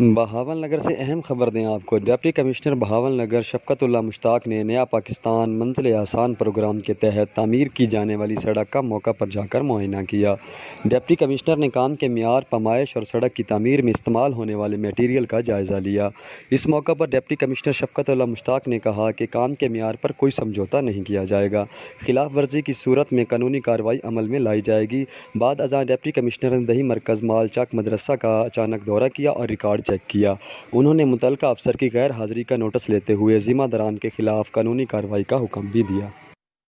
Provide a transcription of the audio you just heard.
बहावल नगर से अहम खबर दें आपको deputy commissioner Bahawalnagar Shafqatullah Mushtaq ने नया पाकिस्तान मंजिल आसान प्रोग्राम के तहत तामीर की जाने वाली सड़क का मौका पर जाकर मुआयना किया डिप्टी कमिश्नर ने काम के मीर पमाइश और सड़क की तमीर में इस्तेमाल होने वाले मटीरियल का जायज़ा लिया इस मौका पर डिप्टी कमिश्नर शफकतुल्ला मुश्ताक ने कहा कि काम के मीर पर कोई समझौता नहीं किया जाएगा खिलाफ वर्जी की सूरत में कानूनी कार्रवाई अमल में लाई जाएगी बाद अजा डिप्टी कमिश्नर ने दही मरकज़ मालचाक मदरसा का अचानक दौरा किया और रिकॉर्ड चेक किया उन्होंने मुतल अफसर की गैर हाज़िरी का नोटिस लेते हुए दरान के खिलाफ कानूनी कार्रवाई का हुक्म भी दिया